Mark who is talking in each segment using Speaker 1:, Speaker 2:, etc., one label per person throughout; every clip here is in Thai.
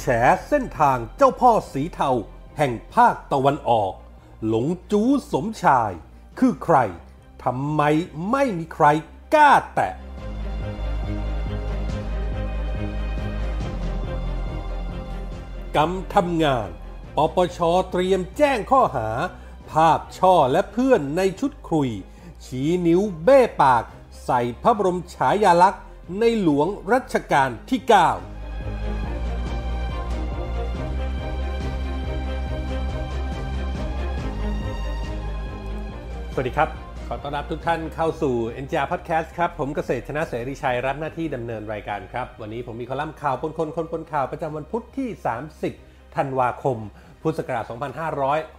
Speaker 1: แฉเส้นทางเจ้าพ่อสีเทาแห่งภาคตะวันออก หลงจูสมชาย คือใครทำไมไม่มีใครกล้าแตะ กรรมทำงาน ปปชเตรียมแจ้งข้อหา ภาพช่อและเพื่อนในชุดคุยชี้นิ้วเบ้ปาก ใส่พระบรมฉายาลักษณ์ในหลวงรัชกาลที่9วัสดีครับ ขอต้อนรับทุกท่านเข้าสู่ NGR Podcast ครับ ผมเกษตรชนะเสรีชัยรับหน้าที่ดำเนินรายการครับ วันนี้ผมมีคอลัมน์ข่าวปนคนคนปนข่าวประจำวันพุธที่ 30 ธันวาคม พุทธศักราช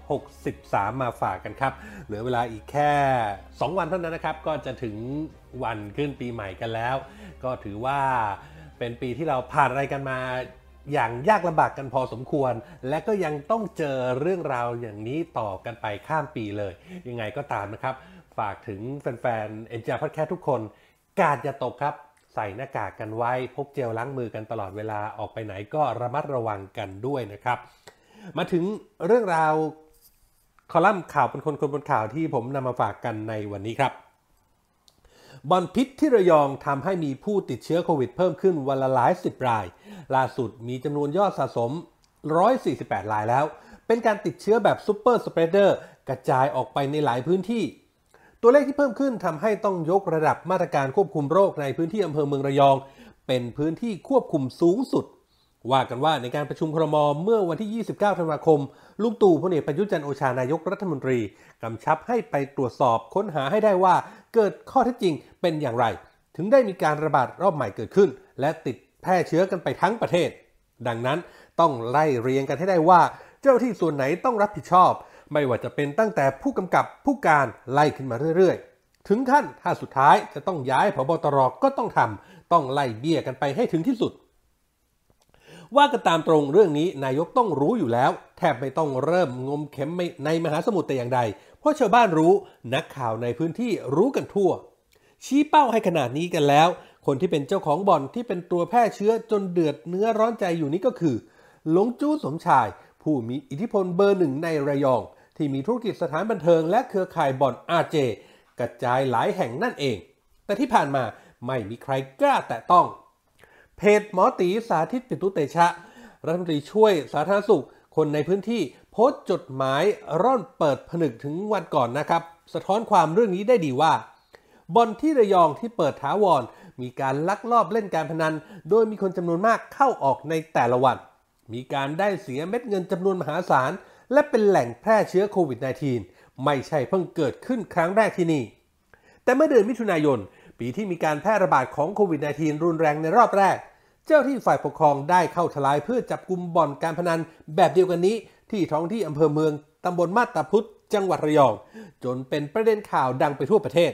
Speaker 1: 2563 มาฝากกันครับ เหลือเวลาอีกแค่ 2 วันเท่านั้นนะครับ ก็จะถึงวันขึ้นปีใหม่กันแล้ว ก็ถือว่าเป็นปีที่เราผ่านอะไรกันมาอย่างยากลำบากกันพอสมควร และก็ยังต้องเจอเรื่องราวอย่างนี้ต่อกันไปข้ามปีเลย ยังไงก็ตามนะครับ ฝากถึงแฟนๆเอ็นจีพัดแค่ทุกคน กาดอย่าตกครับใส่หน้ากากกันไว้พกเจลล้างมือกันตลอดเวลาออกไปไหนก็ระมัดระวังกันด้วยนะครับ มาถึงเรื่องราวคอลัมน์ข่าวเป็นคนคนบนข่าวที่ผมนำมาฝากกันในวันนี้ครับ บอลพิษที่ระยองทำให้มีผู้ติดเชื้อโควิด เพิ่มขึ้นวันละหลายสิบรายล่าสุดมีจำนวนยอดสะสม 148 รายแล้ว เป็นการติดเชื้อแบบซูเปอร์สเปรเดอร์กระจายออกไปในหลายพื้นที่ ตัวเลขที่เพิ่มขึ้นทำให้ต้องยกระดับมาตรการควบคุมโรคในพื้นที่อำเภอเมืองระยอง เป็นพื้นที่ควบคุมสูงสุด ว่ากันว่าในการประชุมครม เมื่อวันที่ 29 ธันวาคมลุงตู่พลเอกประยุจันโอชานายกรัฐมนตรีกำชับให้ไปตรวจสอบค้นหาให้ได้ว่าเกิดข้อเท็จจริงเป็นอย่างไร ถึงได้มีการระบาดรอบใหม่เกิดขึ้น และติดแพร่เชื้อกันไปทั้งประเทศ ดังนั้นต้องไล่เรียงกันให้ได้ว่าเจ้าที่ส่วนไหนต้องรับผิดชอบ ไม่ว่าจะเป็นตั้งแต่ผู้กำกับผู้การไล่ขึ้นมาเรื่อย ๆ ถึงขั้นถ้าสุดท้ายจะต้องย้ายผบตรก็ต้องทำต้องไล่เบี้ยกันไปให้ถึงที่สุด ว่ากันตามตรงเรื่องนี้นายกต้องรู้อยู่แล้วแทบไม่ต้องเริ่มงมเข็มในมหาสมุทรแต่อย่างใดเพราะชาวบ้านรู้นักข่าวในพื้นที่รู้กันทั่ว ชี้เป้าให้ขนาดนี้กันแล้วคนที่เป็นเจ้าของบ่อนที่เป็นตัวแพร่เชื้อจนเดือดเนื้อร้อนใจอยู่นี้ก็คือ หลงจู้สมชาย ผู้มีอิทธิพลเบอร์หนึ่งในระยอง ที่มีธุรกิจสถานบันเทิงและเครือข่ายบ่อนอาเจกระจายหลายแห่งนั่นเอง แต่ที่ผ่านมา ไม่มีใครกล้าแตะต้อง เพจหมอตีสาธิตปิตุเตชะ รัฐมนตรีช่วยสาธารณสุข คนในพื้นที่ โพสต์จดหมายร่อนเปิดผนึกถึงวันก่อนนะครับ สะท้อนความเรื่องนี้ได้ดีว่าบ่อนที่ระยองที่เปิดถาวรมีการลักลอบเล่นการพนัน โดยมีคนจำนวนมากเข้าออกในแต่ละวัน มีการได้เสียเม็ดเงินจำนวนมหาศาลและเป็นแหล่งแพร่เชื้อโควิด -19 ไม่ใช่เพิ่งเกิดขึ้นครั้งแรกที่นี่ แต่เมื่อเดือนมิถุนายนปีที่มีการแพร่ระบาดของโควิด -19 รุนแรงในรอบแรก เจ้าที่ฝ่ายปกครองได้เข้าทลายเพื่อจับกลุ่มบ่อนการพนันแบบเดียวกันนี้ ที่ท้องที่อำเภอเมือง ตำบลมาตาพุทธ จังหวัดระยอง จนเป็นประเด็นข่าวดังไปทั่วประเทศ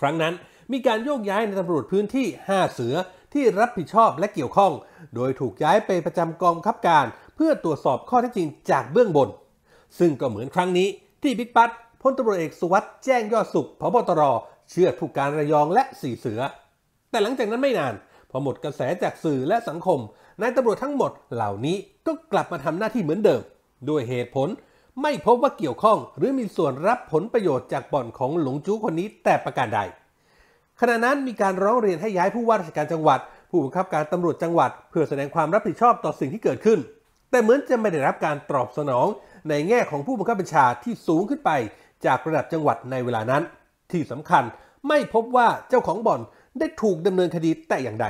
Speaker 1: ครั้งนั้นมีการโยกย้ายในตำรวจพื้นที่ 5 เสือที่รับผิดชอบและเกี่ยวข้อง โดยถูกย้ายไปประจำกองคับการ เพื่อตรวจสอบข้อเท็จจริงจากเบื้องบน ซึ่งก็เหมือนครั้งนี้ที่บิ๊กปัตพลตำรวจเอกสุวัสด์แจ้งยอดสุขพบตรเชื่อผูกการระยองและสี่เสือ แต่หลังจากนั้นไม่นาน พอหมดกระแสจากสื่อและสังคมนายตำรวจทั้งหมดเหล่านี้ก็กลับมาทำหน้าที่เหมือนเดิมด้วยเหตุผล ไม่พบว่าเกี่ยวข้องหรือมีส่วนรับผลประโยชน์จากบ่อนของหลงจู้คนนี้ แต่ประการใดขณะนั้นมีการร้องเรียนให้ย้ายผู้ว่าราชการจังหวัด ผู้บังคับการตำรวจจังหวัดเพื่อแสดงความรับผิดชอบต่อสิ่งที่เกิดขึ้น แต่เหมือนจะไม่ได้รับการตอบสนอง ในแง่ของผู้บังคับบัญชาที่สูงขึ้นไป จากระดับจังหวัดในเวลานั้น ที่สำคัญไม่พบว่าเจ้าของบ่อนได้ถูกดำเนินคดีแต่อย่างใด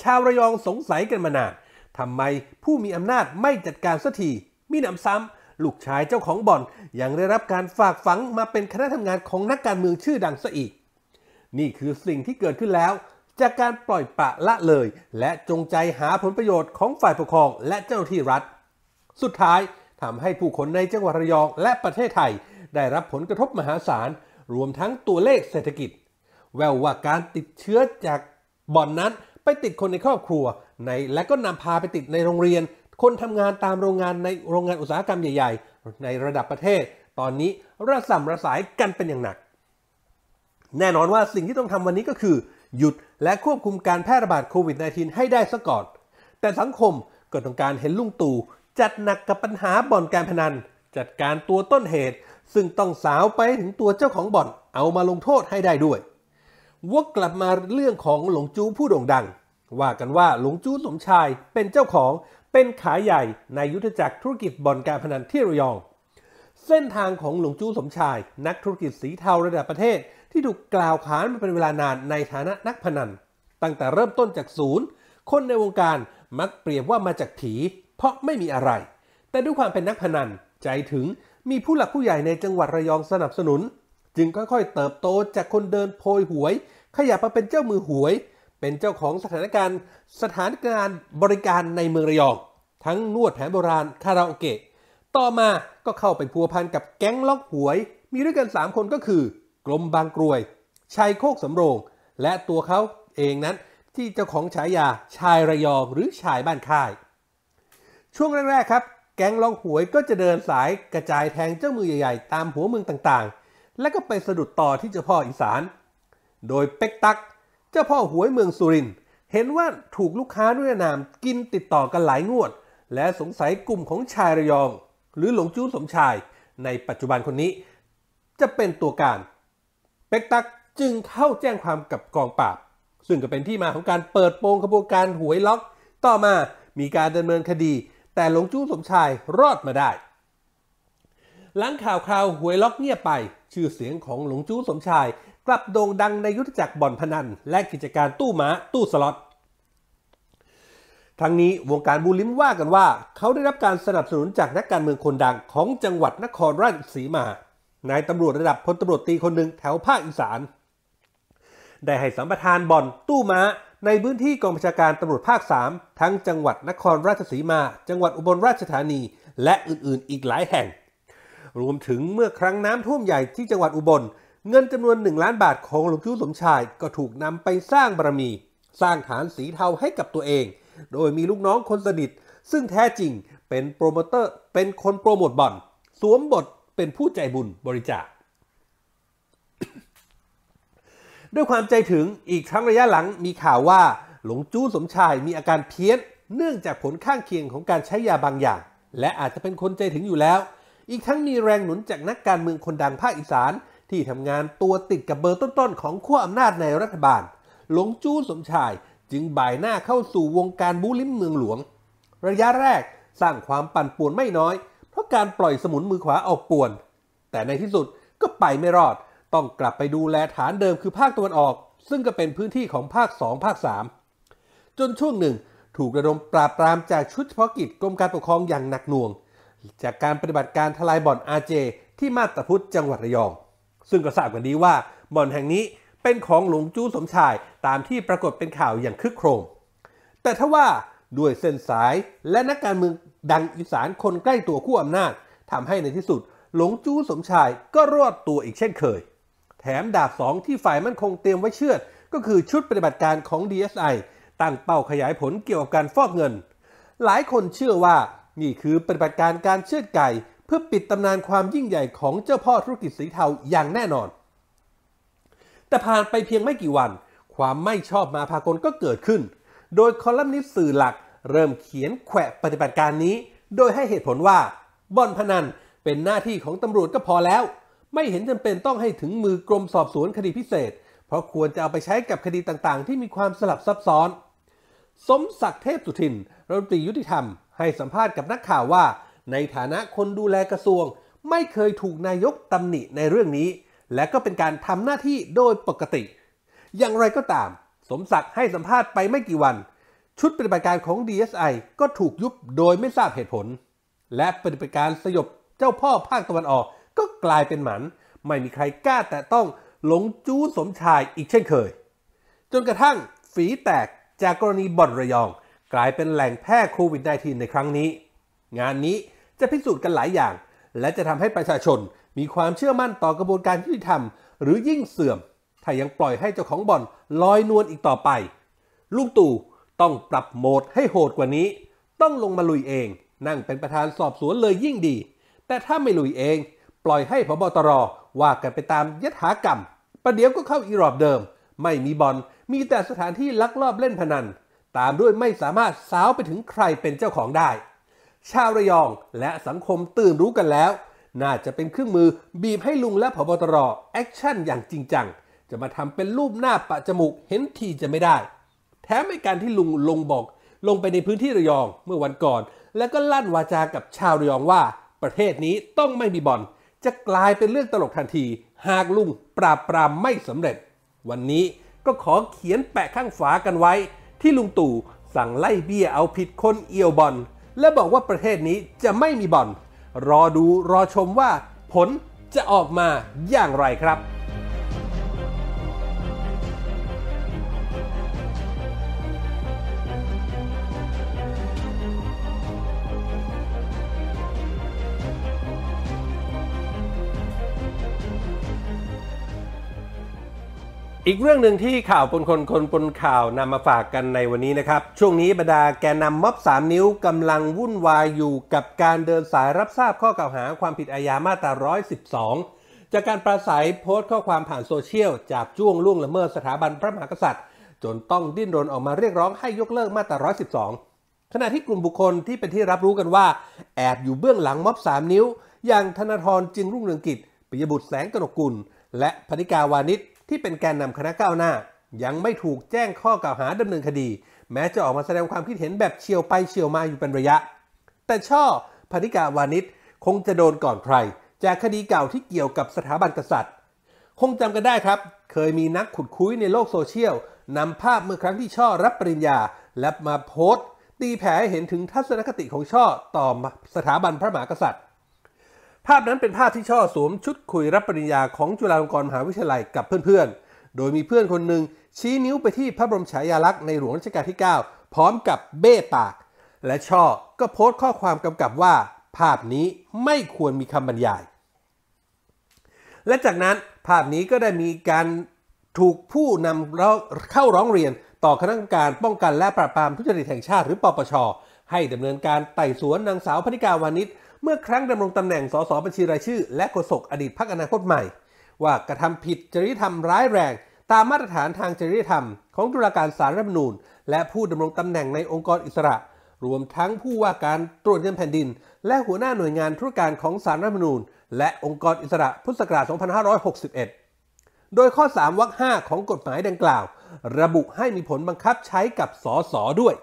Speaker 1: ชาวระยองสงสัยกันมานานทำไมผู้มีอำนาจไม่จัดการสักทีมีหนำซ้ำลูกชายเจ้าของบ่อนยังได้รับการฝากฝังมาเป็นคณะทำงานของนักการเมืองชื่อดังซะอีกนี่คือสิ่งที่เกิดขึ้นแล้ว จากการปล่อยปะละเลย และจงใจหาผลประโยชน์ของฝ่ายปกครองและเจ้าหน้าที่รัฐ สุดท้ายทำให้ผู้คนในจังหวัดระยองและประเทศไทย ได้รับผลกระทบมหาศาล รวมทั้งตัวเลขเศรษฐกิจ แววว่าการติดเชื้อจากบ่อนนั้นไปติดคนในครอบครัวในและก็นำพาไปติดในโรงเรียน คนทำงานตามโรงงานในโรงงานอุตสาหกรรมใหญ่ๆ ในระดับประเทศ ตอนนี้ระส่ำระสายกันเป็นอย่างหนักแน่นอนว่าสิ่งที่ต้องทำวันนี้ก็คือ หยุดและควบคุมการแพร่ระบาดโควิด -19 ให้ได้ซะก่อน แต่สังคมก็ต้องการเห็นลุงตู่จัดหนักกับปัญหาบ่อนการพนัน จัดการตัวต้นเหตุซึ่งต้องสาวไปถึงตัวเจ้าของบ่อน เอามาลงโทษให้ได้ด้วยวกกลับมาเรื่องของหลงจู้ผู้โด่งดัง ว่ากันว่าหลงจู้สมชายเป็นเจ้าของเป็นขายใหญ่ในยุทธจักรธุรกิจบ่อนการพนันที่ระยอง เส้นทางของหลงจู้สมชาย นักธุรกิจสีเทาระดับประเทศที่ถูกกล่าวขานมาเป็นเวลานานในฐานะนักพนัน ตั้งแต่เริ่มต้นจากศูนย์ คนในวงการมักเปรียบว่ามาจากผีเพราะไม่มีอะไร แต่ด้วยความเป็นนักพนันใจถึงมีผู้หลักผู้ใหญ่ในจังหวัดระยองสนับสนุน จึงค่อยๆ เติบโตจากคนเดินโพยหวย ขยับมาเป็นเจ้ามือหวย เป็นเจ้าของสถานการณ์ สถานการณ์บริการในเมืองระยอง ทั้งนวดแผนโบราณคาราโอเกะต่อมาก็เข้าไปพัวพันกับแก๊งล็อกหวย มีด้วยกัน3คนก็คือกลมบางกรวย ชายโคกสำโรง และตัวเขาเองนั้นที่เจ้าของฉายาชายระยองหรือชายบ้านค่าย ช่วงแรกๆครับ แก๊งลองหวยก็จะเดินสายกระจายแทงเจ้ามือใหญ่ๆ ตามหัวเมืองต่างๆ และก็ไปสะดุดต่อที่เจ้าพ่ออีสาน โดยเป็กตัก เจ้าพ่อหวยเมืองสุรินเห็นว่าถูกลูกค้าด้วยนามกินติดต่อกันหลายงวด และสงสัยกลุ่มของชายระยองหรือหลงจู้สมชาย ในปัจจุบันคนนี้จะเป็นตัวการเป็กตัก จึงเข้าแจ้งความกับกองปราบซึ่งก็เป็นที่มาของการเปิดโปงขบวนการหวยล็อก ต่อมามีการดำเนินคดี แต่หลงจู้สมชายรอดมาได้ หลังข่าวคราวหวยล็อกเงียบไป ชื่อเสียงของหลงจู้สมชาย กลับโด่งดังในยุทธจักรบ่อนพนัน และกิจการตู้ม้าตู้สล็อตทั้งนี้วงการบูลิมว่ากันว่าเขาได้รับการสนับสนุนจากนักการเมืองคนดังของจังหวัดนครราชสีมานายตำรวจระดับพลตำรวจตีคนหนึ่งแถวภาคอีสานได้ให้สัมปทานบ่อน ตู้ม้า ในพื้นที่กองบัญชาการตำรวจภาค 3 ทั้งจังหวัดนครราชสีมา จังหวัดอุบลราชธานี และอื่นๆ อีกหลายแห่ง รวมถึงเมื่อครั้งน้ำท่วมใหญ่ที่จังหวัดอุบล เงินจำนวน 1 ล้านบาทของหลวงพิ้สมชายก็ถูกนำไปสร้างบารมีสร้างฐานสีเทาให้กับตัวเอง โดยมีลูกน้องคนสนิทซึ่งแท้จริง เป็นโปรโมเตอร์เป็นคนโปรโมทบ่อน สวมบทเป็นผู้ใจบุญบริจาค ด้วยความใจถึงอีกทั้งระยะหลังมีข่าวว่า หลงจู้สมชายมีอาการเพี้ยน เนื่องจากผลข้างเคียงของการใช้ยาบางอย่าง และอาจจะเป็นคนใจถึงอยู่แล้ว อีกทั้งมีแรงหนุนจากนักการเมืองคนดังภาคอีสาน ที่ทำงานตัวติดกับเบอร์ต้นๆของขั้วอำนาจในรัฐบาล หลงจู้สมชายจึงบ่ายหน้าเข้าสู่วงการบูลิมเมืองหลวง ระยะแรกสร้างความปั่นป่วนไม่น้อยเพราะการปล่อยสมุนมือขวาออกป่วน แต่ในที่สุดก็ไปไม่รอดต้องกลับไปดูแลฐานเดิมคือภาคตะวันออก ซึ่งก็เป็นพื้นที่ของภาค 2 ภาค 3 จนช่วงหนึ่งถูกระดมปราบปรามจากชุดเฉพาะกิจกรมการปกครองอย่างหนักหน่วง จากการปฏิบัติการทลายบ่อนอาเจที่มาตาพุทธจังหวัดระยอง ซึ่งก็ทราบกันดีว่าบ่อนแห่งนี้เป็นของหลวงจู้สมชายตามที่ปรากฏเป็นข่าวอย่างคึกโครมแต่ทว่าด้วยเส้นสายและนักการเมืองดังอีสานคนใกล้ตัวคู่อำนาจทำให้ในที่สุด หลงจู้สมชายก็รอดตัวอีกเช่นเคย แถมดาบสองที่ฝ่ายมั่นคงเตรียมไว้เชือด ก็คือชุดปฏิบัติการของ DSI ตั้งเป้าขยายผลเกี่ยวกับการฟอกเงิน หลายคนเชื่อว่า นี่คือปฏิบัติการการเชือดไก่ เพื่อปิดตำนานความยิ่งใหญ่ของเจ้าพ่อธุรกิจสีเทาอย่างแน่นอน แต่ผ่านไปเพียงไม่กี่วันความไม่ชอบมาพากลก็เกิดขึ้น โดยคอลัมนิสต์สื่อหลักเริ่มเขียนแขวะปฏิบัติการนี้ โดยให้เหตุผลว่า บ่อนพนันเป็นหน้าที่ของตำรวจก็พอแล้ว ไม่เห็นจำเป็นต้องให้ถึงมือกรมสอบสวนคดีพิเศษ เพราะควรจะเอาไปใช้กับคดีต่างๆ ที่มีความสลับซับซ้อน สมศักดิ์เทพสุทินรัฐมนตรียุติธรรมให้สัมภาษณ์กับนักข่าวว่า ในฐานะคนดูแลกระทรวง ไม่เคยถูกนายกตำหนิในเรื่องนี้ และก็เป็นการทำหน้าที่โดยปกติ อย่างไรก็ตาม สมศักดิ์ให้สัมภาษณ์ไปไม่กี่วันชุดปฏิบัติการของ DSI ก็ถูกยุบโดยไม่ทราบเหตุผล และปฏิบัติการสยบเจ้าพ่อภาคตะวันออกก็กลายเป็นหมัน ไม่มีใครกล้าแต่ต้องหลงจู้สมชายอีกเช่นเคย จนกระทั่งฝีแตกจากกรณีบ่อนระยองกลายเป็นแหล่งแพร่โควิด -19 ในครั้งนี้ งานนี้จะพิสูจน์กันหลายอย่าง และจะทำให้ประชาชนมีความเชื่อมั่นต่อกระบวนการยุติธรรมหรือยิ่งเสื่อมถ้ายังปล่อยให้เจ้าของบ่อนลอยนวลอีกต่อไปลุงตู่ต้องปรับโหมดให้โหดกว่านี้ ต้องลงมาลุยเอง นั่งเป็นประธานสอบสวนเลยยิ่งดี แต่ถ้าไม่ลุยเอง ปล่อยให้พบตรว่ากันไปตามยถากรรม ประเดี๋ยวก็เข้าอีรอบเดิม ไม่มีบอลมีแต่สถานที่ลักลอบเล่นพนัน ตามด้วยไม่สามารถสาวไปถึงใครเป็นเจ้าของได้ ชาวระยองและสังคมตื่นรู้กันแล้ว น่าจะเป็นเครื่องมือบีบให้ลุงและพบตรแอคชั่นอย่างจริงจัง จะมาทำเป็นรูปหน้าปะจมูกเห็นทีจะไม่ได้แถมไอการที่ลุงลงบอกลงไปในพื้นที่ระยองเมื่อวันก่อน แล้วก็ลั่นวาจากับชาวระยองว่า ประเทศนี้ต้องไม่มีบ่อน จะกลายเป็นเรื่องตลกทันที หากลุงปราบปรามไม่สำเร็จ วันนี้ก็ขอเขียนแปะข้างฝากันไว้ ที่ลุงตู่สั่งไล่เบี้ยเอาผิดคนเอียวบอลและบอกว่าประเทศนี้จะไม่มีบ่อนรอดูรอชมว่าผลจะออกมาอย่างไรครับอีกเรื่องหนึ่งที่ข่าวปนคนคนปนข่าวนำมาฝากกันในวันนี้นะครับ ช่วงนี้บรรดาแกนนำม็อบ 3 นิ้วกำลังวุ่นวายอยู่กับการเดินสายรับทราบข้อกล่าวหาความผิดอาญามาตรา 112 จากการประสัยโพสต์ข้อความผ่านโซเชียลจับจ้วงล่วงละเมิดสถาบันพระมหากษัตริย์ จนต้องดิ้นรนออกมาเรียกร้องให้ยกเลิกมาตรา 112 ขณะที่กลุ่มบุคคลที่เป็นที่รับรู้กันว่าแอบอยู่เบื้องหลังม็อบ 3 นิ้ว อย่างธนาธรจึงรุ่งเรืองกิจปิยบุตรแสงกนกุล และพนิกาวานิชที่เป็นแกนนำคณะก้าวหน้า ยังไม่ถูกแจ้งข้อกล่าวหาดำเนินคดี แม้จะออกมาแสดงความคิดเห็นแบบเฉียวไปเฉียวมาอยู่เป็นระยะ แต่ช่อพนิกาวานิชคงจะโดนก่อนใคร จากคดีเก่าที่เกี่ยวกับสถาบันกษัตริย์คงจำกันได้ครับ เคยมีนักขุดคุ้ยในโลกโซเชียลนำภาพเมื่อครั้งที่ช่อรับปริญญา และมาโพสต์ ตีแผ่ให้เห็นถึงทัศนคติของช่อ ต่อสถาบันพระมหากษัตริย์ภาพนั้นเป็นภาพที่ช่อสวมชุดคุยรับปริญญาของจุฬาลงกรณ์มหาวิทยาลัยกับเพื่อนๆ โดยมีเพื่อนคนหนึ่งชี้นิ้วไปที่พระบรมฉายาลักษณ์ในหลวงรัชกาลที่ 9 พร้อมกับเบ้ปาก และช่อ ก็โพสต์ข้อความกำกับว่า ภาพนี้ไม่ควรมีคำบรรยาย และจากนั้นภาพนี้ก็ได้มีการถูกผู้นำเข้าร้องเรียนต่อคณะกรรมการป้องกันและปราบปรามทุจริตแห่งชาติหรือ ปปช ให้ดำเนินการไต่สวนนางสาวพนิกาวานิชเมื่อครั้งดำรงตำแหน่งสสบัญชีรายชื่อ และโฆษกอดีตพรรคอนาคตใหม่ ว่ากระทำผิดจริยธรรมร้ายแรง ตามมาตรฐานทางจริยธรรม ของตุลาการสารรัฐมนูญ และผู้ดำรงตำแหน่งในองค์กรอิสระ รวมทั้งผู้ว่าการตรวจเงินแผ่นดิน และหัวหน้าหน่วยงานธุรการของสารรัฐมนูญ และองค์กรอิสระพุทธศักราช2561 โดยข้อ 3 วรรค 5 ของกฎหมายดังกล่าว ระบุให้มีผลบังคับใช้กับสส ด้วย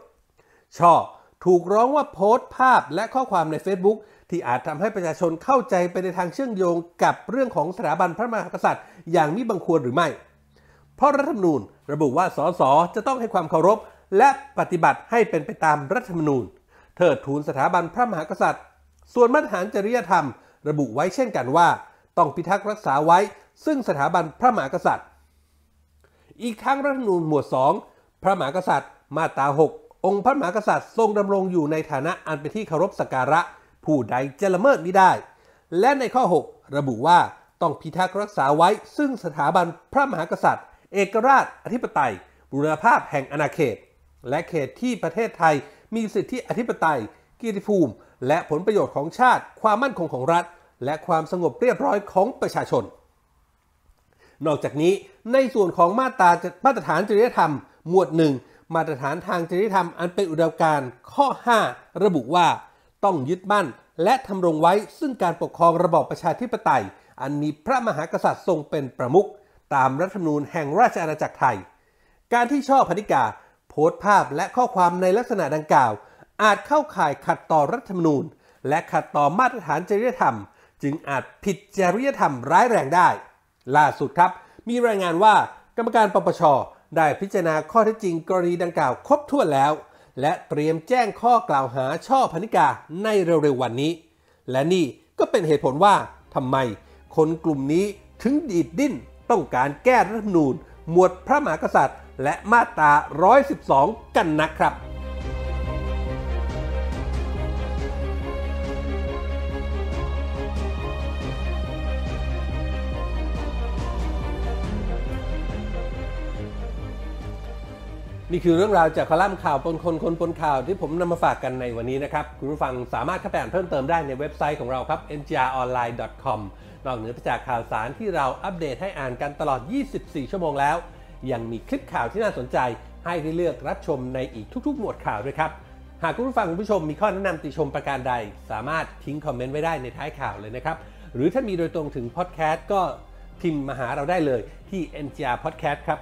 Speaker 1: ช่อถูกร้องว่าโพสต์ภาพและข้อความใน Facebook ที่อาจทำให้ประชาชนเข้าใจไปในทางเชื่อมโยงกับเรื่องของสถาบันพระมหากษัตริย์ อย่างมิบังควรหรือไม่ เพราะรัฐธรรมนูญระบุว่าสสจะต้องให้ความเคารพ และปฏิบัติให้เป็นไปตามรัฐธรรมนูญเทิดทูนสถาบันพระมหากษัตริย์ ส่วนมาตรฐานจริยธรรมระบุไว้เช่นกันว่า ต้องพิทักษ์รักษาไว้ ซึ่งสถาบันพระมหากษัตริย์ อีกรั้งรัฐธรรมนูญหมวด2พระมหากษัตริย์ มาตรา6องค์พระมหากษัตริย์ทรงดำรงอยู่ในฐานะอันเป็นที่เคารพสักการะผู้ใดจะละเมิดไม่ได้ และในข้อ 6 ระบุว่าต้องพิทักษ์รักษาไว้ ซึ่งสถาบันพระมหากษัตริย์ เอกราช อธิปไตยบุรณภาพแห่งอาณาเขต และเขตที่ประเทศไทย มีสิทธิอธิปไตยกิติภูมิ และผลประโยชน์ของชาติ ความมั่นคงของรัฐ และความสงบเรียบร้อยของประชาชน นอกจากนี้ในส่วนของมาตรามาตรฐานจริยธรรม หมวดหนึ่งมาตรฐานทางจริยธรรม อันเป็นอุดมการข้อ 5 ระบุว่าต้องยึดมั่นและทำรงไว้ซึ่งการปกครองระบอบประชาธิปไตย อันมีพระมหากษัตริย์ทรงเป็นประมุขตามรัฐธรรมนูญแห่งราชอาณาจักรไทย การที่ช่อพนิกา โพสต์ภาพและข้อความในลักษณะดังกล่าว อาจเข้าข่ายขัดต่อรัฐธรรมนูญ และขัดต่อมาตรฐานจริยธรรม จึงอาจผิดจริยธรรมร้ายแรงได้ ล่าสุดครับมีรายงานว่ากรรมการปปชได้พิจารณาข้อเท็จจริงกรณีดังกล่าว ครบถ้วนแล้วและเตรียมแจ้งข้อกล่าวหา ช่อพนิกาในเร็วๆวันนี้ และนี่ก็เป็นเหตุผลว่าทำไมคนกลุ่มนี้ถึงดีดดิ้น ต้องการแก้รัฐธรรมนูญหมวดพระมหากษัตริย์และมาตรา112กันนะครับนี่คือเรื่องราวจากคอลัมน์ข่าวปนคนคนปนข่าวที่ผมนำมาฝากกันในวันนี้นะครับ คุณผู้ฟังสามารถเข้าไปอ่านเพิ่มเติมได้ในเว็บไซต์ของเราครับ n g r o n l i n e c o m นอกเหนือจากข่าวสารที่เราอัปเดตให้อ่านกันตลอด 24 ชั่วโมงแล้ว ยังมีคลิปข่าวที่น่าสนใจ ให้ได้เลือกรับชมในอีกทุกๆ หมวดข่าวด้วยครับหากคุณผู้ฟังคุณผู้ชมมีข้อแนะนำติชมประการใด สามารถทิ้งคอมเมนต์ไว้ได้ในท้ายข่าวเลยนะครับหรือถ้ามีโดยตรงถึงพอดแคสต์ก็พิมพ์มาหาเราได้เลยที่ NGR Podcast ครับ